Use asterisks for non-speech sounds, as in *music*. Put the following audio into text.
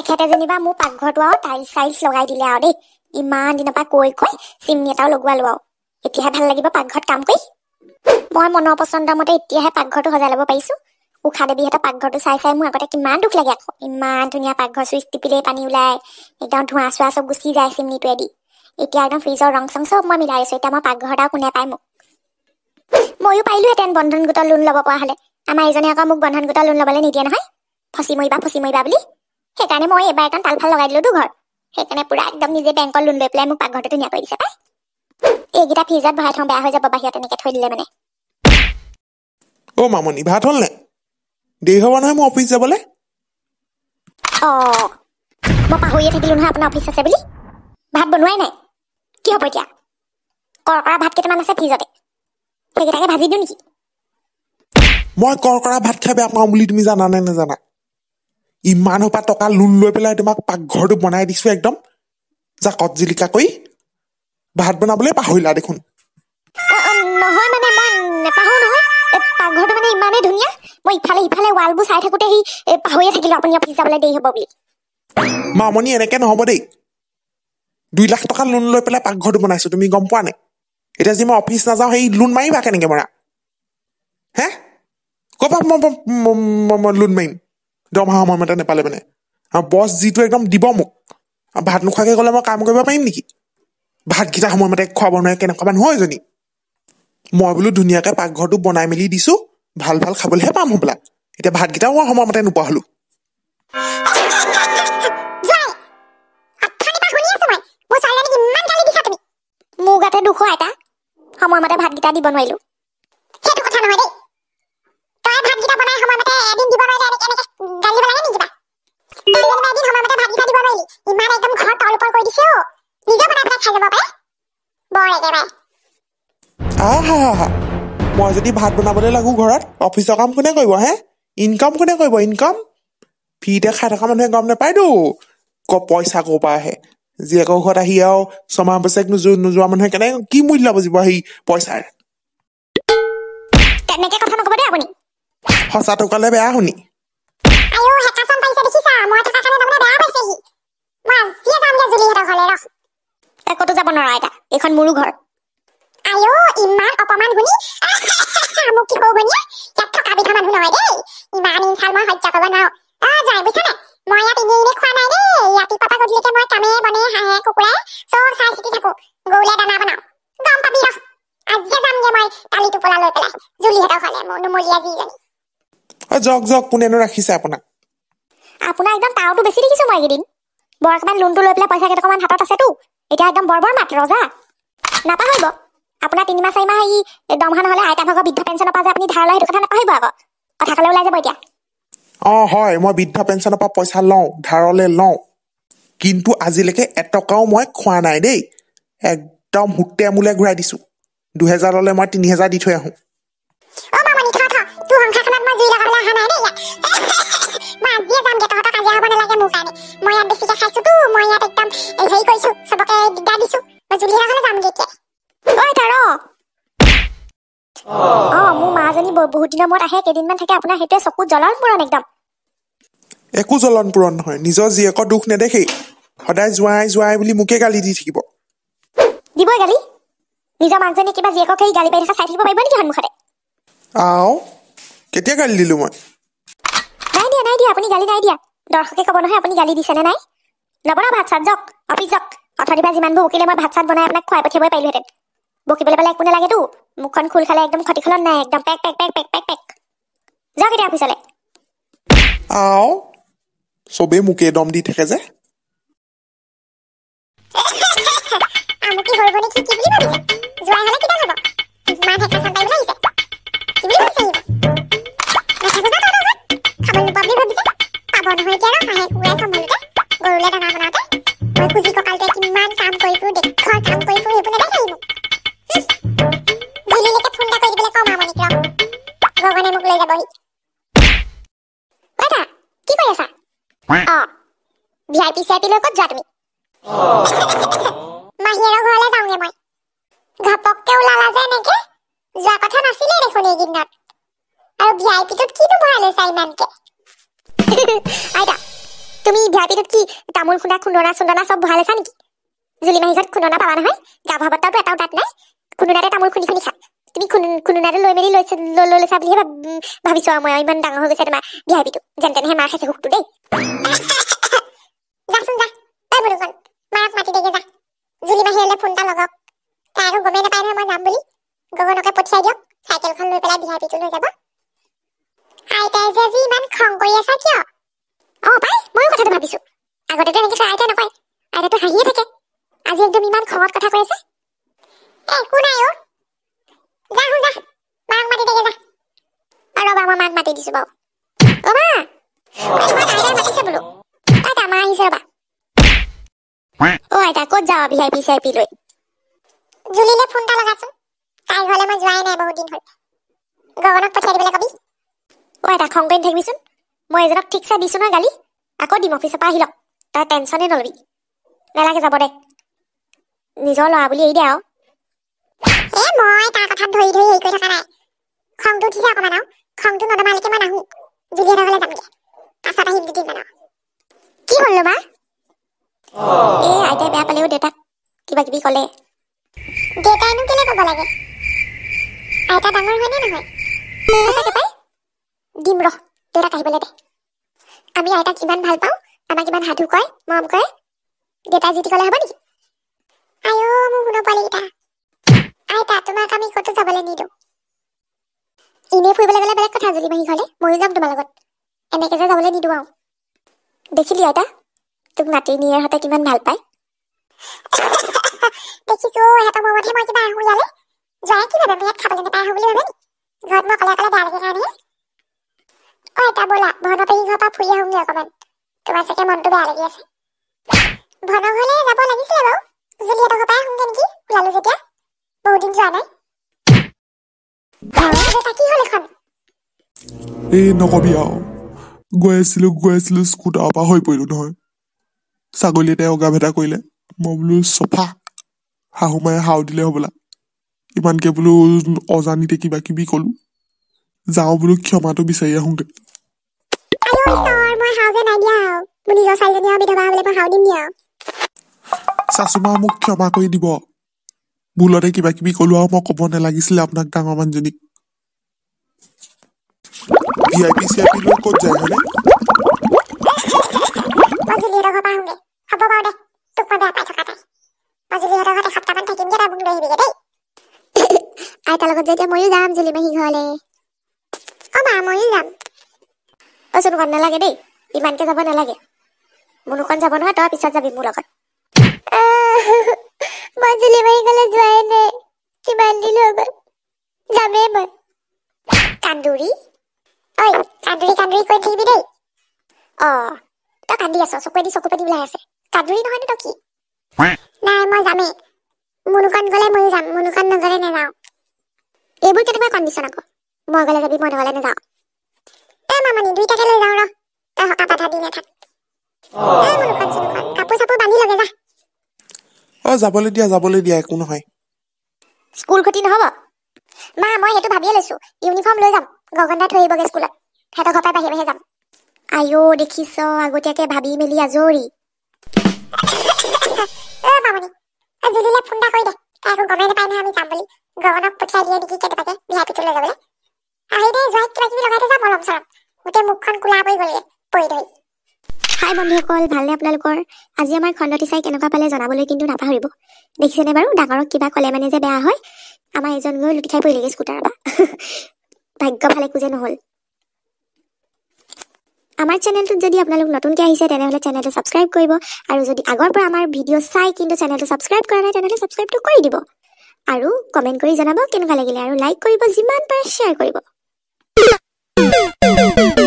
এখেতে যেনিবা মোৰ পাকঘৰটো আৰু টাইলছ চাইলছ লগাই দিলে আৰু দেই ইমান দিনৰ পৰা কৈ কৈ চিমনি এটাও লগোৱালো আৰু এতিয়াহে ভাল লাগিব পাকঘৰত কাম কৰি মই মনৰ পচন্দৰ মতে এতিয়াহে পাকঘৰটো সজাই ল'ব পাৰিছো উষা দেৱীহঁতৰ পাকঘৰটো চাই চাই মোৰ আগতে কিমান দুখ লাগে আকৌ ইমান ধুনীয়া পাকঘৰ চুইচ টিপিলেই পানী ওলাই একদম ধোঁৱা চোৱা চব গুচি যায় চিমনিটোৱেদি এতিয়া একদম ফ্ৰিজৰ ৰং চং চব মই মিলাই আছো এতিয়া মই পাকঘৰ এটাও কোনে পায় মোক ময়ো পাৰিলোহেঁতেন বন্ধন গোটৰ লোন ল'ব পৰা হ'লে আমাৰ এজনে আকৌ মোক বন্ধন গোটৰ লোন ল'বলৈ নিদিয়ে নহয় ফচি মৰিবা ফচি মৰিবা বুলি সেইকাৰণে মই এবাৰ এটা তালফাল লগাই দিলো দুঘৰ সেইকাৰণে পুৰা একদম নিজে বেংকৰ লোন লৈ পেলাই মোক পাকঘৰটো ধুনীয়া কৰি দিছে পাই এইকেইটা ফ্ৰিজত ভৰাই থওঁ বেয়া হৈ যাব বাহিৰত তেনেকে থৈ দিলে মানে অ' মামনি ভাত হ'ল নে দেৰি হ'ব নহয় মোৰ অফিচ যাবলে অঁ মই পাহৰিয়ে থাকিলো নহয় আপোনাৰ অফিচ আছে বুলি ভাত বনোৱাই নাই কি হ'ব এতিয়া কৰকৰা ভাত কেইটামান আছে ফ্ৰিজতে সেইকেইটাকে ভাজি দিওঁ নেকি মই কৰকৰা ভাত খাই বেয়া পাওঁ বুলি তুমি জানানে নেজানা ইমান সোপা টকা লোন লৈ পেলাই তোমাক পাকঘৰটো বনাই দিছো একদম যা কট জিলিকা কৰি ভাত বনাবলৈ পাহৰিলা দেখোন মামনি এনেকে নহব দেই দুই লাখ টকা লোন লৈ পেলাই পাকঘৰটো বনাইছো তুমি গম পোৱা নাই এতিয়া যি মই অফিচ নাযাওঁ সেই লোন মাৰিবা কেনেকে মৰা হে কবা মই লোন মাৰিম দৰমহা সময়মতে নেপালে মানে আৰু বছ যিটো একদম দিব মোক ভাত নোখোৱাকৈ গ'লে মই কাম কৰিব পাৰিম নেকি ভাতকেইটা সময়মতে খোৱাব নোৱাৰে কেনেকুৱা মানুহ এজনী মই বোলো ধুনীয়াকৈ পাকঘৰটো বনাই মেলি দিছো ভাল ভাল খাবলৈহে পাম হ'বলা এতিয়া ভাতকেইটাও মই সময়মতে নোপোৱা হলো মোৰ গাতে দুখ এটা সময়মতে ভাতকেইটা দিব নোৱাৰিলোঁ মই যদি ভাত বনাবলৈ লাগো ঘৰত অফিচৰ কাম কোনে কৰিব হে ইনকাম কোনে কৰিব ইনকাম ফ্ৰীতে খাই থকা মানুহে গম নাপায়তো ক পইচা ক'ৰ পৰা আহে জীয়েকৰ ঘৰত আহি আৰু ছমাহ বছৰ নোযোৱা মানুহে কেনে কি মূল্য বুজিব সেই পইচাৰ সঁচাটো ক'লে বেয়া শুনি ঘৰ আইঅ ইমান অপমান শুনি মোক কি কওঁ বনিয়া ইয়াত থকা বিধা মানুহ নহয় দেই ইমান ইনচাল মই সহ্য কৰিব নোৱাৰো অ যায় বুজিছানে মই ইয়াত এনেই এনেই খোৱা নাই দেই ৰাতিপুৱাৰ পৰা গধূলিকে মই কামে বনে হাঁহে কুকুৰাই চব চাই চিতি থাকো গৰুলে দানা বনাওঁ গম পাবি ৰহ আজিয়ে যাম যে মই কালি টোপোলা লৈ পেলাই জুলিহঁতৰ ঘৰলে মোৰ নুমলীয়া যিজনী যক যক কোনেনো ৰাখিছে আপোনাক আপোনাৰ একদম তাওটো বেছি দেখিছো মই এইকেইদিন বৰ অকণমান লোনটো লৈ পেলাই পইচা কেইটকামান হাতত আছেতো এতিয়া একদম বৰ বৰ মাত ৰজা নাপাহৰিব আপোনাৰ তিনিমাহ চাৰিমাহ এই দৰমহা নহ'লে আইতা ভাগৰ বৃদ্ধ পেঞ্চনৰ পৰা যে আপুনি ধাৰ লয় সেইটো কথা নাপাহৰিব আকৌ কথা ক'লে ওলাই যাব এতিয়া অঁ হয় মই বৃদ্ধ পেঞ্চনৰ পৰা পইচা লওঁ ধাৰলৈ লওঁ কিন্তু আজিলৈকে এটকাও মই খোৱা নাই দেই একদম সুতে মোলে ঘূৰাই দিছো দুহেজাৰলৈ মই তিনি হেজাৰ দি থৈ আহোঁ মই *laughs* বহুত দিনৰ মূৰত আহে কেইদিনমান থাকে আপোনাৰ সেইটোৱে চকু জ্বলন পূৰণ একদম একো জ্বলন পূৰণ নহয় নিজৰ জীয়েকৰ দুখ নেদেখেই সদায় জোঁৱাই জোঁৱাই বুলি মোকে গালি দি থাকিব দিবই গালি নিজৰ মানুহজনী কিবা জীয়েকক সেই গালি পাৰি থকা থাকিব পাৰিব নেকি সন্মুখতে আও কেতিয়া গালি দিলো মই নাই দিয়া নাই দিয়া আপুনি গালি নাই দিয়া দৰ্শকে ক'ব নহয় আপুনি গালি দিছেনে নাই নবনাওঁ ভাত চাত যাওক অফিচ যাওক অথনিৰ যিমানবোৰ উকিলে মই ভাত চাত বনাই আপোনাক খুৱাই পঠিয়াবই পাৰিলোহেঁতেন বকিবলৈ পালে একো নালাগেতো মুখখন খোল খালে একদম খটিখনত নাই একদম পেক পেক পেক পেক পেক পেক যাওক এতিয়া অফিচলে আও চবে মুখে দম দি থাকে যে খাবলৈ পাবি ভাবিছে পাব নহয় এতিয়া আৰু হাঁহে কুকুৰাই সম্ভালোতে গৰুলৈ দানা বনাই ভিআইপি চিআইপি লৈ ক'ত যোৱা তুমি *laughs* মাহীয়েৰ ঘৰলৈ যাওঁগে মই ঘপককে ওলালা যে এনেকে যোৱা কথা নাছিলেই দেখোন এইকেইদিনত আৰু ভিআইপিটোত কিনো ভৰালে চাই ইমানকে আইতা তুমি ভিআইপিটোত কি তামোল খুন্দা খুন্দনা চুন্দনা চব ভৰালে চা নেকি জুলি মাহীঘৰত খুন্দনা পাবা নহয় গাভা বতাওতো এটাও তাত নাই খুন্দনাতে তামোল খুন্দি খুন্দি খায় তুমি খুন খুনুনাটো লৈ মেলি লৈছে লৈ লৈ লৈছা বুলিহে ভাবিছো আৰু মই আৰু ইমান ডাঙৰ হৈ গৈছে তোমাৰ বিহাবিটো যেন তেনেহে মাৰ খাইছে সুখটো দেই যাচোন যা বুলুকন মাক মাতি দেগে যা জুলি মাহীলৈ ফোন এটা লগাওক তাই আকৌ গমেই নাপায় নহয় মই যাম বুলি গগনকে পঠিয়াই দিয়ক চাইকেলখন লৈ পেলাই বিহাবিটো লৈ যাব আইতাই যে যি ইমান খং কৰি আছা কিয় অ পাই ময়ো কথাটো ভাবিছো আগতে তো এনেকে আইতাই নকয় আইতাটো হাঁহিয়ে থাকে আজি একদম ইমান খঙত কথা কৈ আছে একো নাই অ' দি দিছো বাৰু কবা গালি আকৌ দিম অফিচৰ পৰা আহিল তাই টেনচনে নলবি নেলাগে যাব দে নিজৰ ল'ৰা বুলি এৰি দে আৰু মই তাৰ কথা ধৰি ধৰি হেৰি কৰি থকা নাই খংটো উঠিছে অকণমান আৰু খংটো নদমালৈকে মই নাহো জুলিয়া নগ'লে যামগে পাছত আহিম দুদিন মানৰ কি হ'ল ল'বা এই আইতাই বেয়া পালেও দেউতাক কিবা কিবি ক'লে দেউতাইনো কেলে ক'ব লাগে আইতা ডাঙৰ হয়নে নহয় সঁচাকে পাই দিম ৰহ দেউতাক আহিবলৈ দে আমি আইতাক ইমান ভাল পাওঁ আমাক ইমান সাধু কয় মম কয় দেউতাই জিতি ক'লে হ'ব নেকি আইঅ' মোৰ শুনো আইতা তোমাক আমি ক'তো যাবলৈ নিদিওঁ এনেই ফুৰিবলৈ গ'লে বেলেগ কথা জুলি বাঢ়ি ঘৰলে ময়ো যাম তোমাৰ লগত এনেকে যে যাবলৈ নিদিওঁ আৰু দেখিলি আইতা তোক মাতি নিয়ে সিহঁতে কিমান ভাল পায় *laughs* বহুদিন যোৱা নাই এই নকবি আৰু গৈ আছিলো গৈ আছিলো স্কুটাৰৰ পৰা হৈ পৰিলো নহয় ছাগলীয়ে অগা ভেটা কৰিলে মই বোলো চফা শাহুমায়ে হাও দিলে হবলা ইমানকে বোলো অজানিতে কিবা কিবি কলো যাওঁ বোলো ক্ষমাটো বিচাৰি আহোগে চাচুমা মোক ক্ষমা কৰি দিব ভুলতে কিবা কিবি কলো আৰু মই কব নালাগিছিলে আপোনাক ডাঙৰ মানুহজনীক VIP से अभी लोग को जाए हमें मजली रोगों पर होंगे अब वो बाउंड है तुक में बैठा चुका था मजली रोगों ने खत्म करने के लिए रबुंग रही भी है आई तलों को जैसे मौजूद हैं मजली में ही घोले ओ माँ मौजूद हैं तो सुनो कौन नला के दे इमान के सबन नला के मुनु कौन सबन है तो आप इस साथ जब इमुला कर मजली में ही गले ज्वाइन है इमान दिलोगर जामे बन कंदूरी Oi, Cadri, Cadri, quên thi đi đây. Ờ, đó cả đi sổ sổ quên đi sổ quên đi lè xe. Cadri nó hơi đi đâu kì. Này, mời giả mẹ. Mùa nụ con gọi lại mời giả, mùa nụ con gọi lại nè nào. Ê bụi kết mà còn đi sổ nào cơ. gọi lại giả bì mùa nụ gọi lại nè nào. Ê mà mà nhìn đuôi kết lời giả rồi. Ta họ cặp bà thật đi nè thật. Ê mùa nụ con xin nụ con, cặp bụi sắp bụi bà đi lời giả. Ờ, giả bò lê đi à, giả bò lê đi à, cũng nói. School khó tin hả bà? Mà mà hãy tôi ভাবিয়ে লৈছো uniform লৈ যাম গগনদা থৈ আহিবগৈ স্কুলত সিহঁতৰ ঘৰৰ পৰা বাহিৰ বাহিৰে যাম আইঔ দেখিছ আগতীয়াকৈ ভাবি মেলি আজৰি অ' মামণি ভালনে আপোনালোকৰ আজি আমাৰ খণ্ডটি চাই কেনেকুৱা পালে জনাবলৈ কিন্তু নাপাহৰিব দেখিছেনে বাৰু ডাঙৰক কিবা ক'লে মানে যে বেয়া হয় আমাৰ এজন গৈ লুটি খাই পৰিলেগৈ স্কুটাৰ পৰা ভাগ্য ভালে কোজে নহল আমাৰ চেনেলটোত যদি আপোনালোক নতুনকৈ আহিছে তেনেহ'লে চেনেলটো ছাবস্ক্ৰাইব কৰিব আৰু যদি আগৰ পৰা আমাৰ ভিডিঅ' চাই কিন্তু চেনেলটো ছাবস্ক্ৰাইব কৰা নাই তেনেহ'লে ছাবস্ক্ৰাইবটো কৰি দিব আৰু কমেণ্ট কৰি জনাব কেনেকুৱা লাগিলে আৰু লাইক কৰিব যিমান পাৰে শ্বেয়াৰ কৰিব